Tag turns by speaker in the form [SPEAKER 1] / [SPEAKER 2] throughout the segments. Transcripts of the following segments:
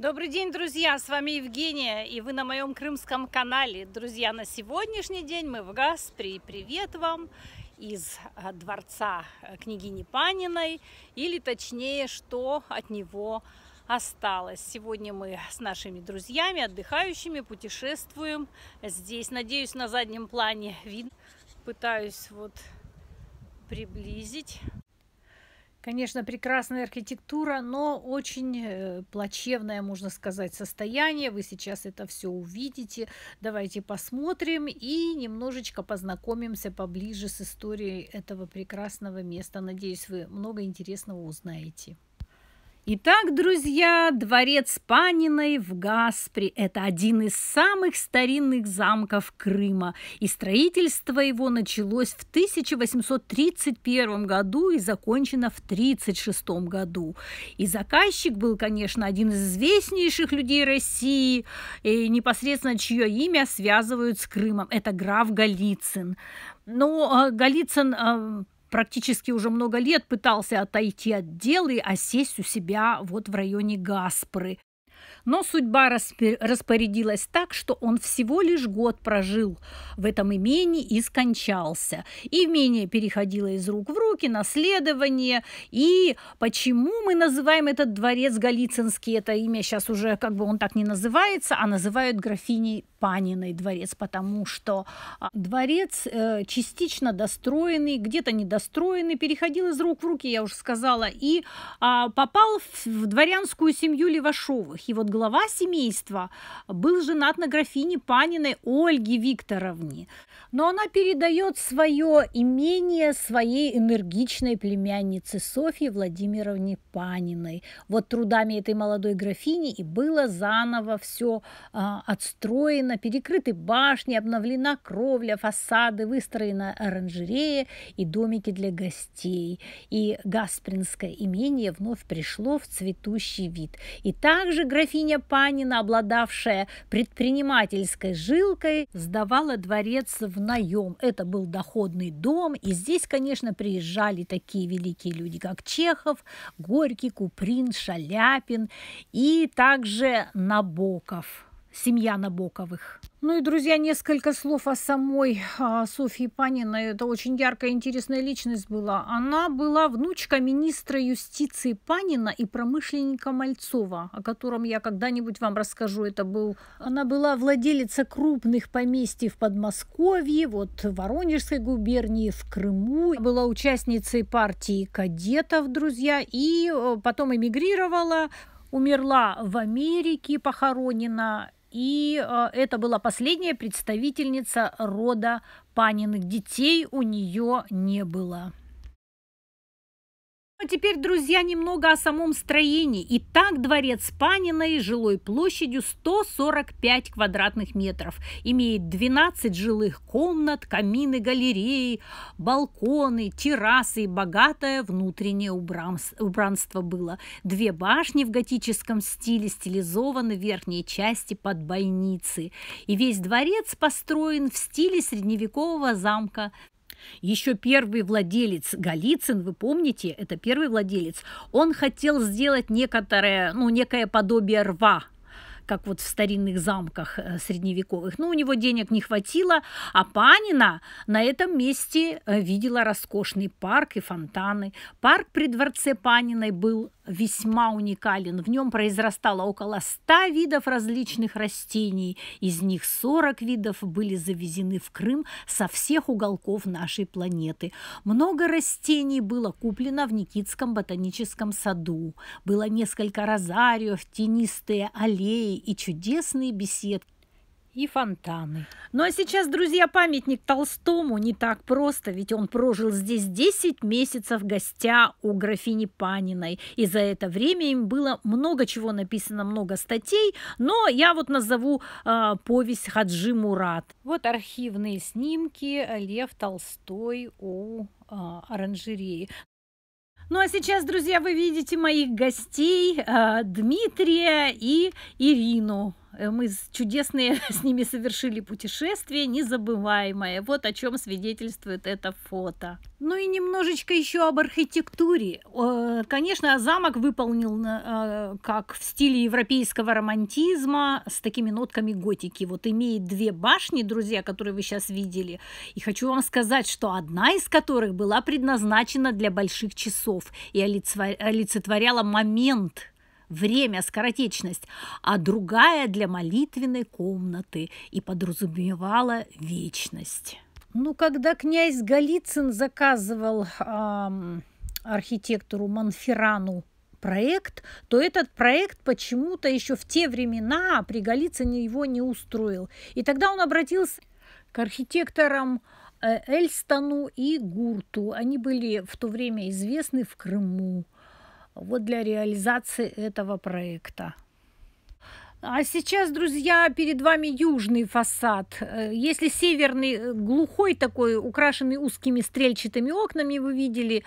[SPEAKER 1] Добрый день, друзья! С вами Евгения, и вы на моем крымском канале. Друзья, на сегодняшний день мы в Гаспри. Привет вам из э, дворца э, княгини Паниной, или точнее, что от него осталось. Сегодня мы с нашими друзьями, отдыхающими, путешествуем здесь. Надеюсь, на заднем плане вид, Пытаюсь вот приблизить Конечно, прекрасная архитектура, но очень э, плачевное, можно сказать, состояние. Вы сейчас это все увидите. Давайте посмотрим и немножечко познакомимся поближе с историей этого прекрасного места. Надеюсь, вы много интересного узнаете. Итак, друзья, дворец Паниной в Гаспре – это один из самых старинных замков Крыма, и строительство его началось в 1831 году и закончено в 1936 году. И заказчик был, конечно, один из известнейших людей России, и э, непосредственно чье имя связывают с Крымом – это граф Голицын. Но э, Голицын э, практически уже много лет пытался отойти от дел и осесть у себя вот в районе Гаспры. Но судьба распорядилась так, что он всего лишь год прожил в этом имении и скончался. И Имение переходило из рук в руки, наследование. И почему мы называем этот дворец Голицынский? Это имя сейчас уже как бы он так не называется, а называют графиней Паниной дворец, потому что а, дворец э, частично достроенный, где-то недостроенный, переходил из рук в руки, я уже сказала, и а, попал в, дворянскую семью Левашовых. И вот глава семейства был женат на графине Паниной Ольге Викторовне. Но она передает свое имение своей энергичной племяннице Софье Владимировне Паниной. Вот трудами этой молодой графини и было заново все э, а, отстроено обновлена, перекрыты башни, обновлена кровля, фасады, выстроена оранжерея и домики для гостей. И Гаспринское имение вновь пришло в цветущий вид. И также графиня Панина, обладавшая предпринимательской жилкой, сдавала дворец в наем. Это был доходный дом, и здесь, конечно, приезжали такие великие люди, как Чехов, Горький, Куприн, Шаляпин и также Набоков семья Набоковых. Ну и, друзья, несколько слов о самой о а, Софье Паниной. Это очень яркая, интересная личность была. Она была внучка министра юстиции Панина и промышленника Мальцова, о котором я когда-нибудь вам расскажу. Это был... Она была владелица крупных поместий в Подмосковье, вот в Воронежской губернии, в Крыму. Она была участницей партии кадетов, друзья, и э, потом эмигрировала умерла в Америке, похоронена и э, это была последняя представительница рода Паниных. Детей у нее не было. А теперь, друзья, немного о самом строении. Итак, дворец Паниной жилой площадью 145 квадратных метров. Имеет 12 жилых комнат, камины, галереи, балконы, террасы и богатое внутреннее убранство было. Две башни в готическом стиле стилизованы в верхней части под бойницы. И весь дворец построен в стиле средневекового замка еще первый владелец Голицын, вы помните, это первый владелец, он хотел сделать некоторое, ну, некое подобие рва как вот в старинных замках э, средневековых. Но ну, у него денег не хватило, а Панина на этом месте э, видела роскошный парк и фонтаны. Парк при дворце Паниной был весьма уникален. В нем произрастало около 100 видов различных растений. Из них 40 видов были завезены в Крым со всех уголков нашей планеты. Много растений было куплено в Никитском ботаническом саду. Было несколько розариев, тенистые аллеи и чудесные беседки, и фонтаны. Ну а сейчас, друзья, памятник Толстому не так просто, ведь он прожил здесь 10 месяцев гостя у графини Паниной. И за это время им было много чего написано, много статей, но я вот назову э, повесть Хаджи Мурат. Вот архивные снимки Лев Толстой у а, оранжереи. Ну а сейчас, друзья, вы видите моих гостей э, Дмитрия и Ирину. Э, мы чудесные с ними совершили путешествие незабываемое. Вот о чем свидетельствует это фото. Ну и немножечко еще об архитектуре. Конечно, замок выполнил а, как в стиле европейского романтизма с такими нотками готики. Вот имеет две башни, друзья, которые вы сейчас видели. И хочу вам сказать, что одна из которых была предназначена для больших часов и олицетворяла момент время, скоротечность, а другая для молитвенной комнаты и подразумевала вечность. Ну, когда князь Голицын заказывал эм, архитектору Манферану проект, то этот проект почему-то еще в те времена при Голицыне его не устроил. И тогда он обратился к архитекторам э, Эльстану и Гурту. Они были в то время известны в Крыму вот для реализации этого проекта. А сейчас, друзья, перед вами южный фасад. Э, если северный э, глухой такой, украшенный узкими стрельчатыми окнами, вы видели,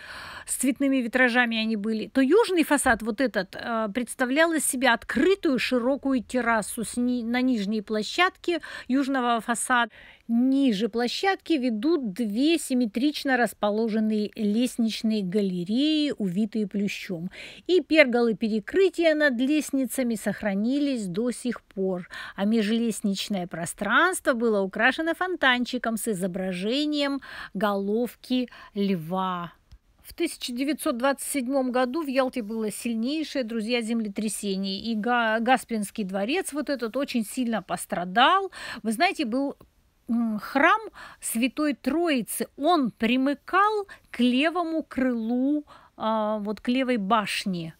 [SPEAKER 1] с цветными витражами они были, то южный фасад, вот этот, э, представлял из себя открытую широкую террасу на нижней площадке южного фасада. Ниже площадки ведут две симметрично расположенные лестничные галереи, увитые плющом. И перголы перекрытия над лестницами сохранились до сих пор, а межлестничное пространство было украшено фонтанчиком с изображением головки льва. В 1927 году в Ялте было сильнейшее, друзья, землетрясение. И Гаспринский дворец вот этот очень сильно пострадал. Вы знаете, был храм Святой Троицы, он примыкал к левому крылу, а, вот к левой башне.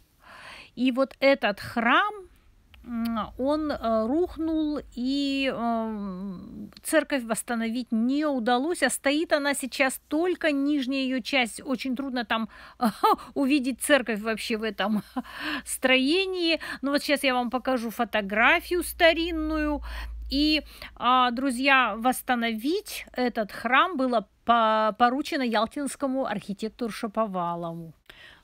[SPEAKER 1] И вот этот храм, он э, рухнул, и э, церковь восстановить не удалось, а стоит она сейчас только нижняя ее часть. Очень трудно там увидеть церковь вообще в этом строении. Но ну, вот сейчас я вам покажу фотографию старинную. И, а, друзья, восстановить этот храм было поручено ялтинскому архитектору Шаповалову.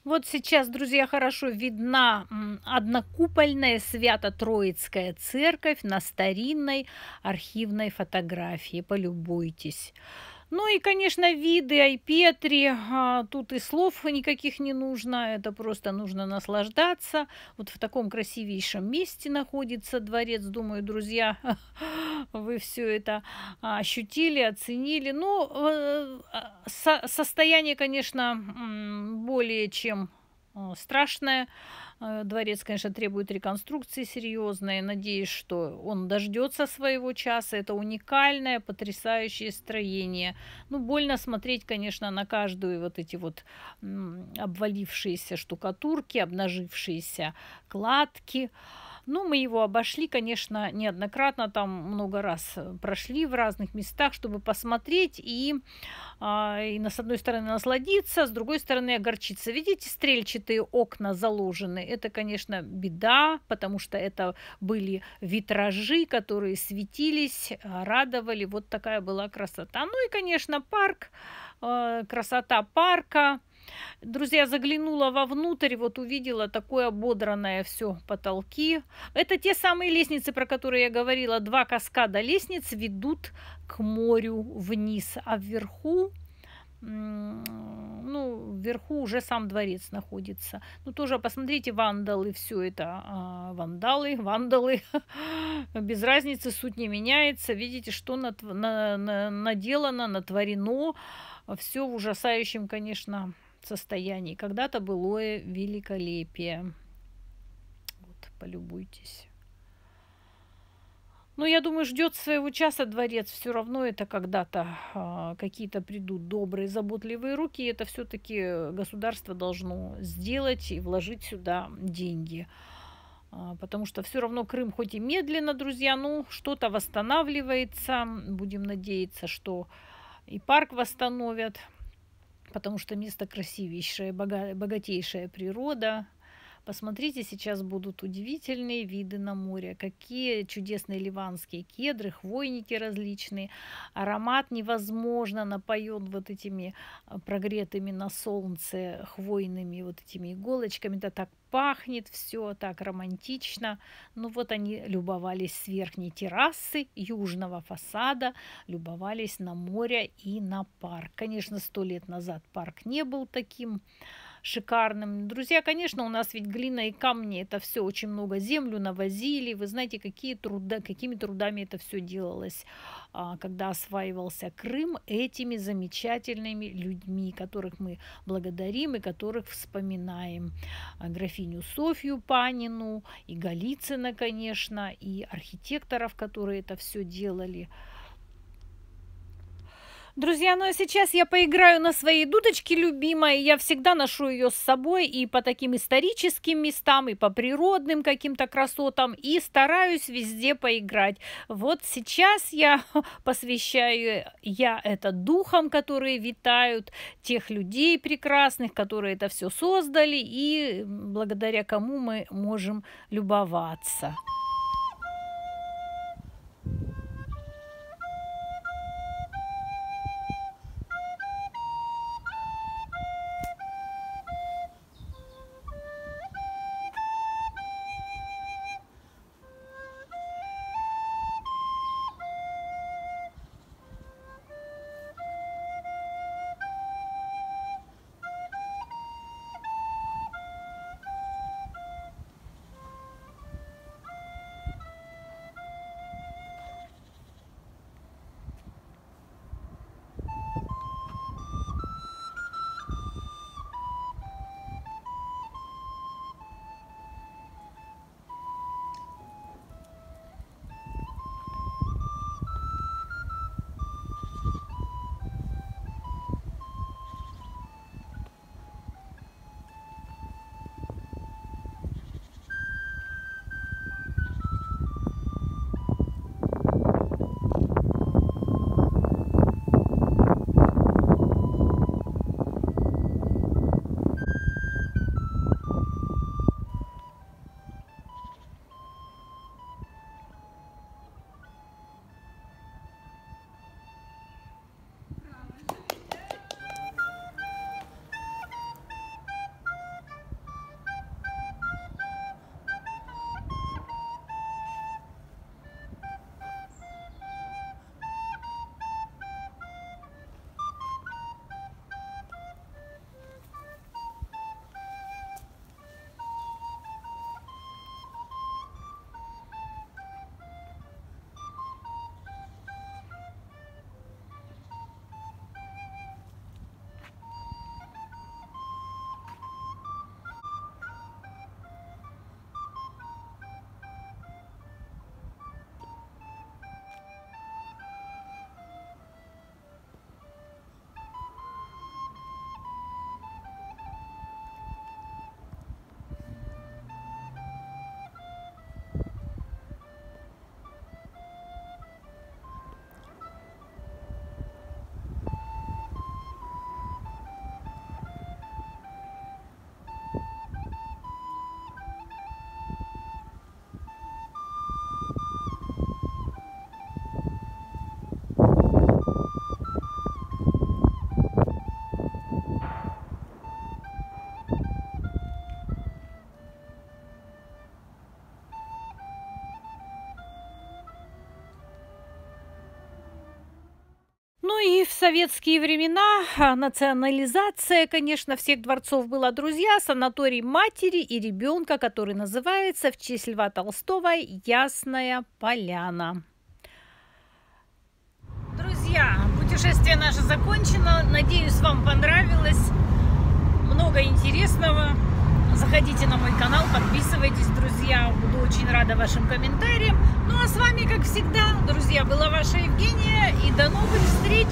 [SPEAKER 1] Вот сейчас, друзья, хорошо видна однокупольная Свято-Троицкая церковь на старинной архивной фотографии. Полюбуйтесь. Ну и, конечно, виды Айпетри. А, тут и слов никаких не нужно. Это просто нужно наслаждаться. Вот в таком красивейшем месте находится дворец. Думаю, друзья, вы все это ощутили, оценили. Ну, э, а, состояние, конечно, более чем Э, страшное. Э, дворец, конечно, требует реконструкции серьезной. Надеюсь, что он дождется своего часа. Это уникальное, потрясающее строение. Ну, больно смотреть, конечно, на каждую вот эти вот обвалившиеся штукатурки, обнажившиеся кладки. Ну, мы его обошли, конечно, неоднократно, там много раз э, прошли в разных местах, чтобы посмотреть и, а, и на, с одной стороны насладиться, с другой стороны огорчиться. Видите, стрельчатые окна заложены. Это, конечно, беда, потому что это были витражи, которые светились, радовали. Вот такая была красота. Ну и, конечно, парк, э, красота парка Друзья, заглянула вовнутрь, вот увидела такое ободранное все потолки. Это те самые лестницы, про которые я говорила. Два каскада лестниц ведут к морю вниз, а вверху ну, вверху уже сам дворец находится. Ну, тоже посмотрите, вандалы, все это а, вандалы, вандалы, без разницы, суть не меняется. Видите, что над, на, на, наделано, натворено, все в ужасающем, конечно, состоянии. Когда-то былое великолепие. Вот, полюбуйтесь. Ну, я думаю, ждет своего часа дворец. Все равно это когда-то э, какие-то придут добрые, заботливые руки. И это все-таки государство должно сделать и вложить сюда деньги. А, потому что все равно Крым хоть и медленно, друзья, ну, что-то восстанавливается. Будем надеяться, что и парк восстановят потому что место красивейшее, богатейшая природа, Посмотрите, сейчас будут удивительные виды на море. Какие чудесные ливанские кедры, хвойники различные. Аромат невозможно напоен вот этими а, прогретыми на солнце хвойными вот этими иголочками. Да так пахнет все так романтично. Ну вот они любовались с верхней террасы южного фасада, любовались на море и на парк. Конечно, сто лет назад парк не был таким шикарным. Друзья, конечно, у нас ведь глина и камни, это все очень много землю навозили. Вы знаете, какие труда, какими трудами это все делалось, а, когда осваивался Крым этими замечательными людьми, которых мы благодарим и которых вспоминаем. А, графиню Софью Панину и Голицына, конечно, и архитекторов, которые это все делали. Друзья, ну а сейчас я поиграю на своей дудочке любимой. Я всегда ношу ее с собой и по таким историческим местам, и по природным каким-то красотам, и стараюсь везде поиграть. Вот сейчас я посвящаю я это духам, которые витают, тех людей прекрасных, которые это все создали, и благодаря кому мы можем любоваться. советские времена а, национализация, конечно, всех дворцов была, друзья, санаторий матери и ребенка, который называется в честь Льва Толстого «Ясная поляна». Друзья, путешествие наше закончено. Надеюсь, вам понравилось. Много интересного. Заходите на мой канал, подписывайтесь, друзья. Буду очень рада вашим комментариям. Ну а с вами, как всегда, друзья, была ваша Евгения. И до новых встреч!